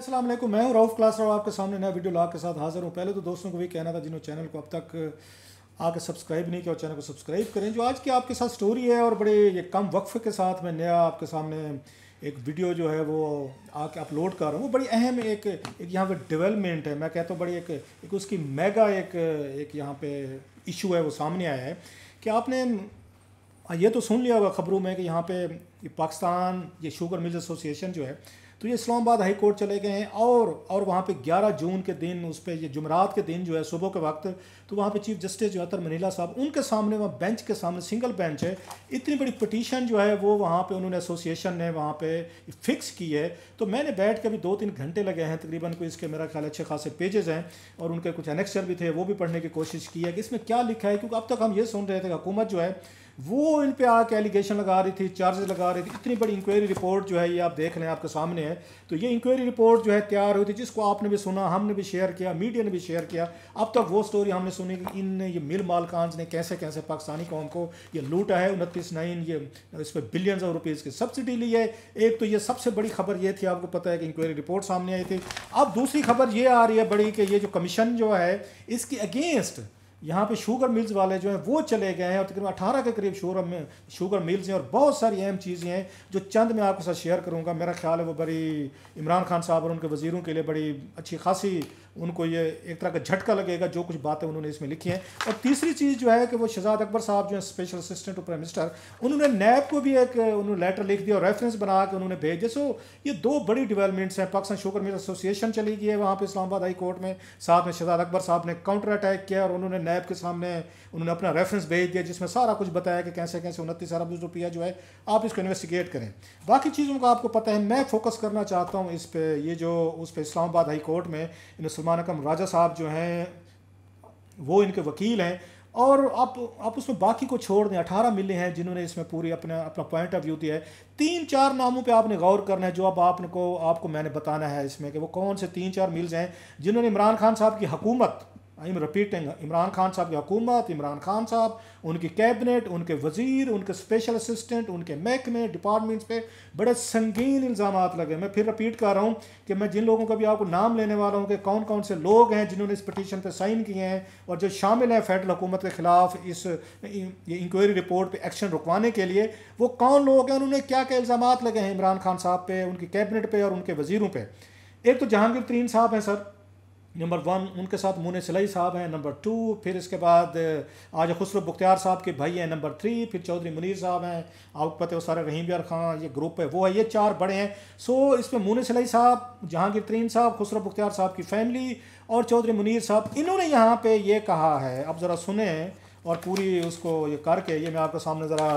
जी मैं हूँ राउफ क्लास राव आपके सामने नया वीडियो लाग के साथ हाजिर हूँ पहले तो दोस्तों को भी कहना था जिन्होंने चैनल को अब तक आके सब्सक्राइब नहीं किया और चैनल को सब्सक्राइब करें जो आज की आपके साथ स्टोरी है और बड़े ये कम वक्फ के साथ मैं नया आपके सामने एक वीडियो जो है वो आके अपलोड कर रहा हूँ वो बड़ी अहम एक एक यहाँ पर डिवेलपमेंट है मैं कहता हूँ बड़ी एक एक उसकी मेगा एक एक यहाँ पे इशू है वो सामने आया है कि आपने ये तो सुन लिया हुआ खबरों में कि यहाँ पर पाकिस्तान ये शुगर मिल्स एसोसिएशन जो है तो ये इस्लामाबाद हाई कोर्ट चले गए हैं और और वहाँ पे 11 जून के दिन उस पर ये जुमरात के दिन जो है सुबह के वक्त तो वहाँ पे चीफ जस्टिस जो है मनीला साहब उनके सामने वहाँ बेंच के सामने सिंगल बेंच है इतनी बड़ी पटिशन जो है वो वहाँ पर उन्होंने एसोसिएशन ने वहाँ पर फिक्स की है तो मैंने बैठ के अभी दो तीन घंटे लगे हैं तकरीबन कोई इसके मेरा ख्याल अच्छे खासे पेजेज़ हैं और उनके कुछ एनेक्चर भी थे वो भी पढ़ने की कोशिश की है कि इसमें क्या लिखा है क्योंकि अब तक हम ये सुन रहे थे हुकूमत जो है वो इन पर आके एलिगेशन लगा रही थी चार्जेस लगा रही थी इतनी बड़ी इंक्वायरी रिपोर्ट जो है ये आप देख लें आपके सामने है तो ये इंक्वायरी रिपोर्ट जो है तैयार हुई थी जिसको आपने भी सुना हमने भी शेयर किया मीडिया ने भी शेयर किया अब तक वो स्टोरी हमने सुनी कि इन ये मिल मालकान ने कैसे कैसे पाकिस्तानी कौम को ये लूटा है उनतीस नाइन ये इस पर बिलियन ऑफ रुपीज़ की सब्सिडी ली है एक तो ये सबसे बड़ी खबर ये थी आपको पता है कि इंक्वायरी रिपोर्ट सामने आई थी अब दूसरी खबर ये आ रही है बड़ी कि ये जो कमीशन जो है इसके अगेंस्ट यहाँ पे शुगर मिल्स वाले जो हैं वो चले गए हैं और तकरीबन अठारह के करीब शुगर में शुगर मिल्स हैं और बहुत सारी अहम चीज़ें हैं जो चंद मैं आपके साथ शेयर करूँगा मेरा ख्याल है वो बड़ी इमरान खान साहब और उनके वजीरों के लिए बड़ी अच्छी खासी उनको ये एक तरह का झटका लगेगा जो कुछ बातें उन्होंने इसमें लिखी हैं और तीसरी चीज़ जो है कि वो शहजाद अकबर साहब जो है special assistant to prime minister उन्होंने नैब को भी एक उन्होंने लेटर लिख दिया और रेफरेंस बना के उन्होंने भेज दिया सो ये दो बड़ी डेवलपमेंट्स हैं पाकिस्तान शुगर मिल एसोसिएशन चली गई है वहाँ पर इस्लामाबाद हाई कोर्ट में साथ में शहजाद अकबर साहब ने काउंटर अटैक किया और उन्होंने नैब के सामने उन्होंने अपना रेफरेंस भेज दिया जिसमें सारा कुछ बताया कि कैसे कैसे उनतीस अरब रुपया जो है आप इसको इन्वेस्टिगेट करें बाकी चीज़ों का आपको पता है मैं फोकस करना चाहता हूँ इस पर ये जो उस पर इस्लामाबाद हाई कोर्ट में सलमान अकम राजा साहब जो हैं वो इनके वकील हैं और आप आप उसमें बाकी को छोड़ दें अठारह मिले हैं जिन्होंने इसमें पूरी अपना अपना पॉइंट ऑफ व्यू दिया है तीन चार नामों पे आपने गौर करना है जो अब आपको आपको मैंने बताना है इसमें कि वो कौन से तीन चार मिल्स हैं जिन्होंने इमरान खान साहब की हकूमत I am repeating Imran Khan साहब की हुकूमत इमरान खान साहब उनकी कैबिनेट उनके वजीर उनके स्पेशल असिस्टेंट उनके महकमे डिपार्टमेंट्स पे बड़े संगीन इल्ज़ाम लगे मैं फिर रिपीट कर रहा हूँ कि मैं जिन लोगों का भी आपको नाम लेने वाला हूँ कि कौन कौन से लोग हैं जिन्होंने इस पटिशन पर साइन किए हैं और जो शामिल हैं फेडरल हुकूमत के ख़िलाफ़ इस ये इंक्वायरी रिपोर्ट पर एक्शन रुकवाने के लिए वो कौन लोग हैं उन्होंने क्या क्या इल्ज़ाम लगे हैं इमरान खान साहब पर उनकी कैबिनेट पर और उनके वजीरों पर एक तो जहांगीर तरीन साहब हैं सर नंबर वन उनके साथ मुन सिलई साहब हैं नंबर टू फिर इसके बाद आज खुसरो बुख्तियार साहब के भाई हैं नंबर थ्री फिर चौधरी मुनीर साहब हैं आपको पता है सारे रहीम यार खां ये ग्रुप है वो है ये चार बड़े हैं सो इसमें मुन सलई साहब जहांगीर तरीन साहब खुसरो बुख्तियार साहब की फैमिली और चौधरी मुनीर साहब इन्होंने यहाँ पर ये कहा है अब ज़रा सुने और पूरी उसको ये करके ये मैं आपके सामने ज़रा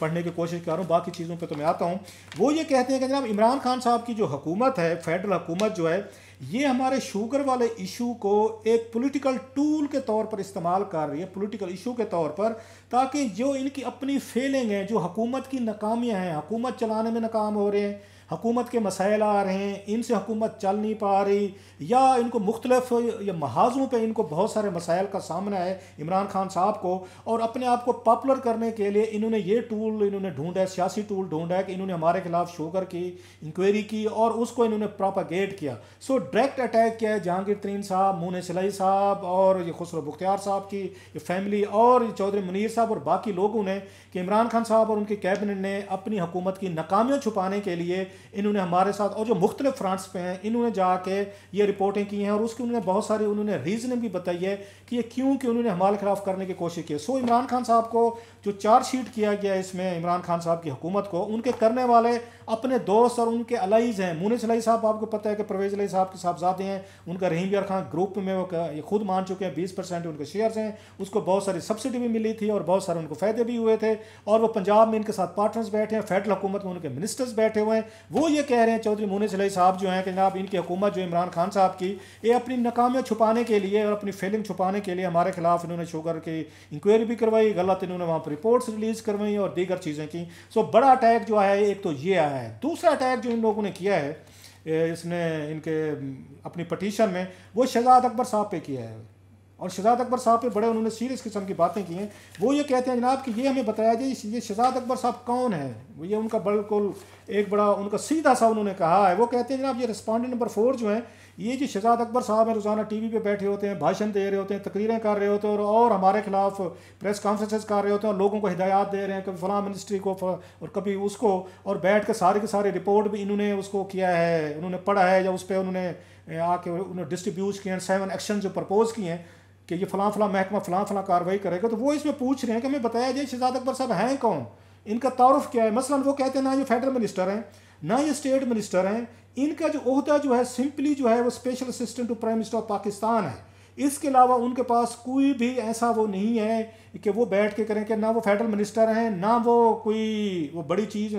पढ़ने की कोशिश कर रहा हूँ बाकी चीज़ों पर तो मैं आता हूँ वो ये कहते हैं कि जनाब इमरान खान साहब की जो हुकूमत है फेडरल हुकूमत जो है ये हमारे शुगर वाले इशू को एक पॉलिटिकल टूल के तौर पर इस्तेमाल कर रही है पॉलिटिकल इशू के तौर पर ताकि जो इनकी अपनी फेलिंग है जो हुकूमत की नाकामियाँ हैं हुकूमत चलाने में नाकाम हो रहे हैं हकूमत के मसाइल आ रहे हैं इनसे हकूमत चल नहीं पा रही या इनको मुख्तलफ या महाजों पर इनको बहुत सारे मसाइल का सामना है इमरान खान साहब को और अपने आप को पॉपुलर करने के लिए इन्होंने ये टूल इन्होंने ढूंढा है सियासी टूल ढूंढा है कि इन्होंने हमारे खिलाफ शोकर की इंक्वायरी की और उसको इन्होंने प्रोपागेट किया सो डायरेक्ट अटैक किया है जहांगीर तरीन साहब मून सिलाई साहब और ये खुसरो बुख्तियार साहब की ये फैमिली और ये चौधरी मुनीर साहब और बाकी लोगों ने कि इमरान खान साहब और उनके कैबिनेट ने अपनी हुकूमत की नाकामियाँ छुपाने के लिए इन्होंने हमारे साथ और जो मुख्तलिफ फ्रांट्स पे हैं इन्होंने जाके ये रिपोर्टें की हैं और उसकी उन्होंने बहुत सारी उन्होंने रीज़नें भी बताई है कि ये क्यों कि उन्होंने हमारे खिलाफ करने की कोशिश की सो इमरान खान साहब को जो चार्जशीट किया गया इसमें इमरान खान साहब की हुकूमत को उनके करने वाले अपने दोस्त और उनके अलाइज हैं मुनिस अलाई साहब आपको पता है कि परवेज अली साहब के साहबजादे हैं उनका रहीम यार खान ग्रुप में वो खुद मान चुके हैं बीस परसेंट उनके शेयर्स हैं उसको बहुत सारी सब्सिडी भी मिली थी और बहुत सारे उनको फ़ायदे भी हुए थे और वो पंजाब में इनके साथ पार्टनर्स बैठे हैं फेडरल हुकूमत में उनके मिनिस्टर्स बैठे हुए हैं वो ये कह रहे हैं चौधरी मोहन सलही साहब जो हैं कि जनाब इनकी हुकूमत जो इमरान खान साहब की ये अपनी नाकामियाँ छुपाने के लिए और अपनी फेलिंग छुपाने के लिए हमारे खिलाफ इन्होंने शुगर की इंक्वायरी भी करवाई गलत इन्होंने वहाँ पर रिपोर्ट्स रिलीज़ करवाई और दीगर चीज़ें की सो बड़ा अटैक जो आया है एक तो ये आया है दूसरा अटैक जो इन लोगों ने किया है इसने इनके अपनी पटिशन में वो शहजाद अकबर साहब पे किया है और शहजाद अकबर साहब पे बड़े उन्होंने सीरियस किस्म की बातें की हैं वो ये कहते हैं जनाब कि ये हमें बताया जाए ये शहजाद अकबर साहब कौन है वो ये उनका बिल्कुल एक बड़ा उनका सीधा सा उन्होंने कहा है वो कहते हैं जनाब ये रिस्पॉन्डेंट नंबर फोर जो हैं ये जो शहजाद अकबर साहब हैं रोज़ाना टी वी पर बैठे होते हैं भाषण दे रहे होते हैं तकरीरें कर रहे होते हैं और, हमारे खिलाफ प्रेस कॉन्फ्रेंसेज कर रहे होते हैं और लोगों को हिदायत दे रहे हैं कभी फलां मिनिस्ट्री को और कभी उसको और बैठ कर सारे के सारे रिपोर्ट भी इन्होंने उसको किया है उन्होंने पढ़ा है या उस पर उन्होंने आके उन्होंने डिस्ट्रीब्यूट किए हैं सेवन एक्शन जो प्रपोज़ किए हैं कि ये फ़लाँ फलां महकमा फ़लाँ फलां कार्रवाई करेगा तो वो इसमें पूछ रहे हैं कि हमें बताया जाए शहजाद अकबर साहब हैं कौन इनका तारफ़ क्या है मसला वो कहते हैं ना ये फेडरल मिनिस्टर हैं ना ये स्टेट मिनिस्टर हैं इनका जो अहदा जो है सिंपली जो है वो special assistant to prime minister of Pakistan है इसके अलावा उनके पास कोई भी ऐसा वो नहीं है कि वो बैठ के करें कि ना वो फेडरल मिनिस्टर हैं ना वो कोई वो बड़ी चीज़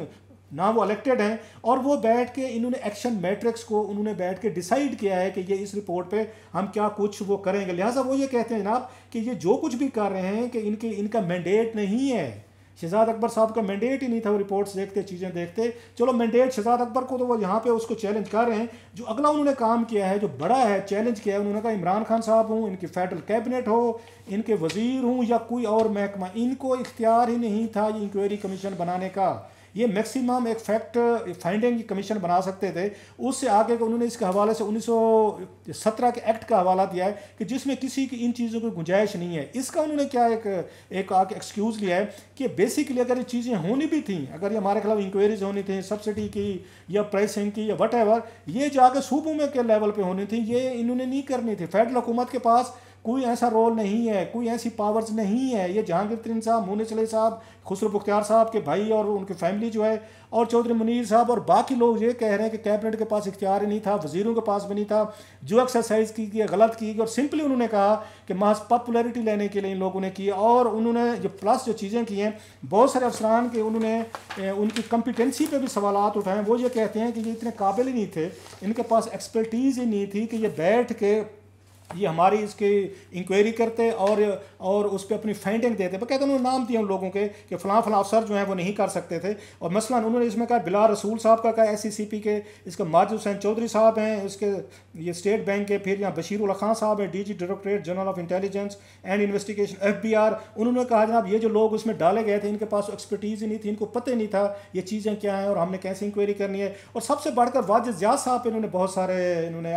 ना वो इलेक्टेड हैं और वो बैठ के इन्होंने एक्शन मैट्रिक्स को उन्होंने बैठ के डिसाइड किया है कि ये इस रिपोर्ट पे हम क्या कुछ वो करेंगे लिहाजा वो ये कहते हैं जनाब कि ये जो कुछ भी कर रहे हैं कि इनके इनका मैंडेट नहीं है शहजाद अकबर साहब का मैंडेट ही नहीं था वो रिपोर्ट्स देखते चीज़ें देखते चलो मैंडेट शहजाद अकबर को तो वो यहाँ पे उसको चैलेंज कर रहे हैं जो अगला उन्होंने काम किया है जो बड़ा है चैलेंज किया है उन्होंने कहा इमरान खान साहब हूँ इनकी फेडरल कैबिनेट हो इनके वजीर हूँ या कोई और महकमा इनको इख्तियार ही नहीं था इंक्वायरी कमीशन बनाने का ये मैक्सिमम एक फैक्ट फाइंडिंग कमीशन बना सकते थे उससे आगे को उन्होंने इसके हवाले से 1917 के एक्ट का हवाला दिया है कि जिसमें किसी की इन चीज़ों की गुंजाइश नहीं है इसका उन्होंने क्या एक एक आके एक्सक्यूज़ लिया है कि बेसिकली अगर ये चीज़ें होनी भी थी अगर ये हमारे खिलाफ इंक्वायरीज होनी थी सब्सिडी की या प्राइसिंग की या वट ये जो आगे सूबों में के लेवल पर होनी थी ये इन्होंने नहीं करनी थी फेडरल हुकूमत के पास कोई ऐसा रोल नहीं है कोई ऐसी पावर्स नहीं है ये जहांगीर तरीन साहब मोने चले साहब खुसरो बुख्तियार साहब के भाई और उनकी फैमिली जो है और चौधरी मुनीर साहब और बाकी लोग ये कह रहे हैं कि कैबिनेट के पास इख्तियार ही नहीं था वजीरों के पास भी नहीं था जो एक्सरसाइज की गई गलत की गई और सिंपली उन्होंने कहा कि महज पॉपुलरिटी लेने के लिए इन लोगों ने की और उन्होंने जो प्लस जो चीज़ें की हैं बहुत सारे अफसरान के उन्होंने उनकी कम्पिटेंसी पर भी सवाल उठाएँ वो ये कहते हैं कि ये इतने काबिल ही नहीं थे इनके पास एक्सपर्टीज़ ही नहीं थी कि ये बैठ के ये हमारी इसकी इंक्वायरी करते और और उस पर अपनी फाइंडिंग देते पर कहते उन्होंने नाम दिए उन लोगों के कि फलां फलां अफसर जो हैं वो नहीं कर सकते थे और मसला उन्होंने इसमें कहा बिला रसूल साहब का कहा एस e के इसका माजिद हुसैन चौधरी साहब हैं इसके ये स्टेट बैंक के फिर यहाँ बशीर खान साहब हैं the directorate general of intelligence and investigation F उन्होंने कहा जनाब ये जो लोग उसमें डाले गए थे इनके पास एक्सपर्टीज़ ही नहीं थी इनको पता नहीं था ये चीज़ें क्या हैं और हमने कैसे इंक्वायरी करनी है और सबसे बढ़कर वाजिद ज्याद साहब इन्होंने बहुत सारे इन्होंने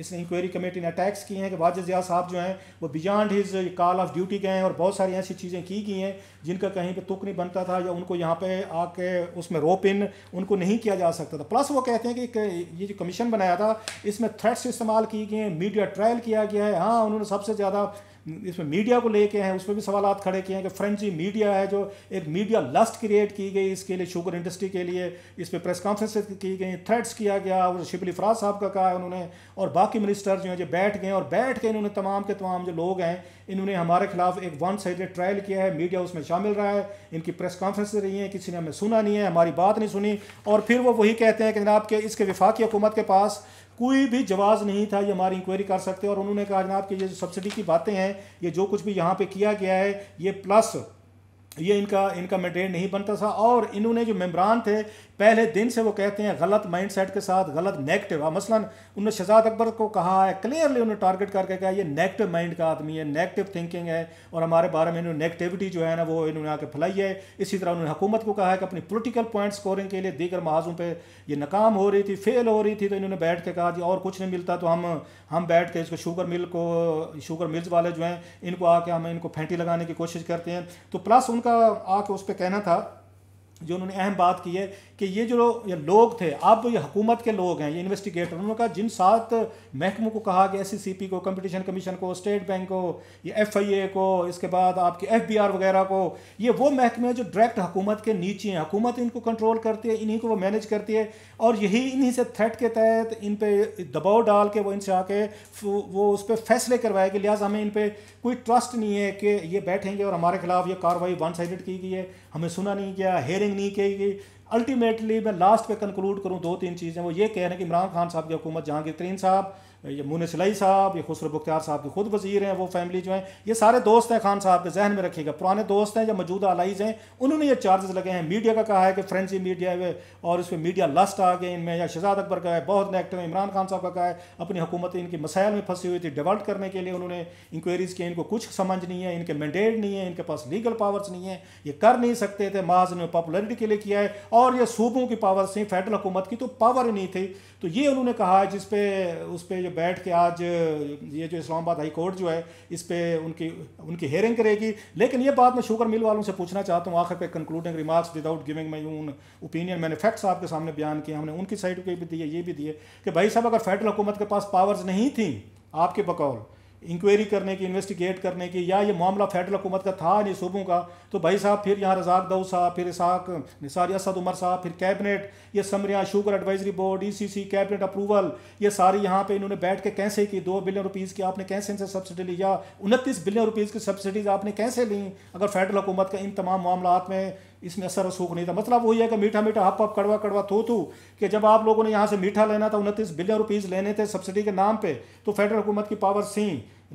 इसने इंक्वायरी कमेटी ने अटैक्स किए हैं कि वाजिद ज़िया साहब जो हैं वो beyond his call of duty गए हैं और बहुत सारी ऐसी चीज़ें की गई हैं जिनका कहीं पे तुक नहीं बनता था या उनको यहाँ पे आके उसमें रोप इन उनको नहीं किया जा सकता था प्लस वो कहते हैं कि ये जो कमीशन बनाया था इसमें थ्रेट्स इस्तेमाल किए गए हैं मीडिया ट्रायल किया गया है हाँ उन्होंने सबसे ज़्यादा इसमें मीडिया को लेके हैं उसमें भी सवाल खड़े किए हैं कि फ्रेंची मीडिया है जो एक मीडिया लस्ट क्रिएट की गई इसके लिए शुगर इंडस्ट्री के लिए इस पर प्रेस कॉन्फ्रेंस की गई थ्रेट्स किया गया और शिबली फराज साहब का कहा है उन्होंने और बाकी मिनिस्टर जो हैं जो बैठ गए और बैठ के इन्होंने तमाम के तमाम जो लोग हैं इन्होंने हमारे खिलाफ एक वन साइड ट्रायल किया है मीडिया उसमें शामिल रहा है इनकी प्रेस कॉन्फ्रेंस रही है किसी ने हमें सुना नहीं है हमारी बात नहीं सुनी और फिर वो वही कहते हैं कि जनाब के इसके विफाकी हुकूमत के पास कोई भी जवाब नहीं था ये हमारी इंक्वायरी कर सकते और उन्होंने कहा जनाब कि ये सब्सिडी की बातें हैं ये जो कुछ भी यहाँ पे किया गया है ये प्लस ये इनका इनका मेटेन नहीं बनता था और इन्होंने जो मेम्बरान थे पहले दिन से वो कहते हैं गलत माइंडसेट के साथ गलत नेगेटिव मसला उन्होंने शहजाद अकबर को कहा है क्लियरली उन्हें टारगेट करके कहा ये नेगेटिव माइंड का आदमी है नेगेटिव थिंकिंग है और हमारे बारे में इन्होंने नेगेटिविटी जो है ना वो इन्होंने आके फैलाई है इसी तरह उन्होंने हुकूमत को कहा है कि अपनी पोलिटिकल पॉइंट स्कोरिंग के लिए दीगर महाजों पर यह नाकाम हो रही थी फेल हो रही थी तो इन्होंने बैठ के कहा और कुछ नहीं मिलता तो हम हम बैठ के इसको शुगर मिल को शुगर मिल्स वाले जो हैं इनको आके हम इनको फेंटी लगाने की कोशिश करते हैं तो प्लस उनका आके उस पर कहना था जो उन्होंने अहम बात की है कि ये जो ये लोग थे अब ये हुकूमत के लोग हैं ये इन्वेस्टिगेटर उन्होंने कहा जिन सात महकमों को कहा कि एस सी पी को कंपटीशन कमीशन को स्टेट बैंक को ये एफ आई ए को इसके बाद आपके एफ बी आर वगैरह को ये वो महकमे हैं जो डायरेक्ट हुकूमत के नीचे हैं हुकूमत इनको कंट्रोल करती है इन्हीं को वो मैनेज करती है और यही इन्हीं से थ्रेट के तहत इन पर दबाव डाल के वो इनसे आके वो उस पर फैसले करवाए कि लिहाजा हमें इन पर कोई ट्रस्ट नहीं है कि ये बैठेंगे और हमारे खिलाफ ये कार्रवाई वन साइड की गई है हमें सुना नहीं गया हेयरिंग नहीं की गई अल्टीमेटली मैं लास्ट पे कंक्लूड करूँ दो तीन चीज़ें वो ये कह रहे हैं कि इमरान खान साहब की हुकूमत जहांगीर तरीन साहब ये मुन सिलाई साहब ये खुसर बुख्तियार साहब के खुद वजीर हैं वो फैमिली जो है ये सारे दोस्त हैं खान साहब के जहन में रखिएगा पुराने दोस्त हैं या मौजूदा अलाइज हैं उन्होंने ये चार्जेस लगे हैं मीडिया का कहा है कि फ्रेंडसी मीडिया है और पर मीडिया लस्ट आ गए इनमें या शहजाद अकबर का है बहुत नेक्टर इमरान खान साहब का कहा है अपनी हुकूमत इनकी मसायल में फंसी हुई थी डिवर्ट करने के लिए उन्होंने इंक्वायरीज़ की इनको कुछ समझ नहीं है इनके मैंडेट नहीं है इनके पास लीगल पावर्स नहीं है ये कर नहीं सकते थे माज ने पॉपुलरिटी के लिए किया है और ये सूबों की पावर्स थी फेडरल हुकूमत की तो पावर ही नहीं थी तो ये उन्होंने कहा है जिसपे उस पर जो बैठ के आज ये जो इस्लामाबाद हाई कोर्ट जो है इस पर उनकी उनकी हेयरिंग करेगी लेकिन ये बात मैं शुगर मिल वालों से पूछना चाहता हूँ आखिर पे concluding remarks without giving my own opinion मैंने फैक्ट्स आपके सामने बयान किए हमने उनकी साइड के भी दिए ये भी दिए कि भाई साहब अगर फेडरल हुकूमत के पास पावर्स नहीं थी आपके बकौल इंक्वायरी करने की इन्वेस्टिगेट करने की या ये मामला फेडरल हुकूमत का था नहीं सूबों का तो भाई साहब फिर यहाँ रजाक दाऊ साहब फिर इसाक निसार असद उमर साहब फिर कैबिनेट ये summary sugar advisory board E C C cabinet approval ये सारी यहाँ पे इन्होंने बैठ के कैसे की दो बिलियन रुपीज़ की आपने कैसे इनसे सब्सिडी ली या उनतीस बिलियन रुपीज़ की सब्सिडीज़ आपने कैसे ली अगर फेडरल हुकूमत का इन तमाम मामला में इसमें असर रसूख नहीं था मतलब वही है कि मीठा मीठा हप हप कड़वा कड़वा थू थू कि जब आप लोगों ने यहाँ से मीठा लेना था उनतीस बिलियन रुपीज़ लेने थे सब्सिडी के नाम पे तो फेडरल हुकूमत की पावर सी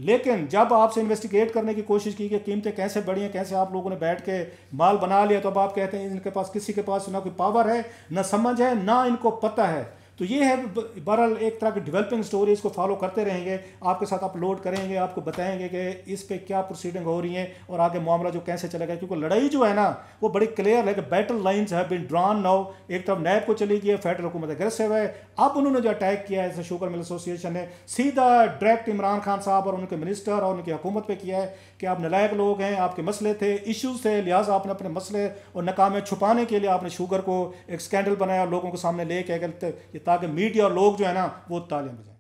लेकिन जब आपसे इन्वेस्टिगेट करने की कोशिश की कि कीमतें कैसे बढ़ी हैं कैसे आप लोगों ने बैठ के माल बना लिया तो अब आप कहते हैं इनके पास किसी के पास ना कोई पावर है ना समझ है ना इनको पता है तो ये है बहरहाल एक तरह की डेवलपिंग स्टोरी इसको फॉलो करते रहेंगे आपके साथ अपलोड करेंगे आपको बताएंगे कि इस पर क्या प्रोसीडिंग हो रही है और आगे मामला जो कैसे चलेगा क्योंकि लड़ाई जो है ना वो बड़ी क्लियर है कि बैटल लाइन्स है बिन ड्रॉन नाउ एक तरफ नैब को चली गई है फेडरल हुकूमत अग्रेसिव है अब उन्होंने जो अटैक किया है शुगर मिल एसोसिएशन ने सीधा डायरेक्ट इमरान खान साहब और उनके मिनिस्टर और उनकी हुकूमत पर किया है कि आप नलायक लोग हैं आपके मसले थे इशूज़ थे लिहाजा आपने अपने मसले और नकामे छुपाने के लिए आपने शुगर को एक स्कैंडल बनाया लोगों के सामने ले के ताकि मीडिया और लोग जो है ना वो तालियां बजाएं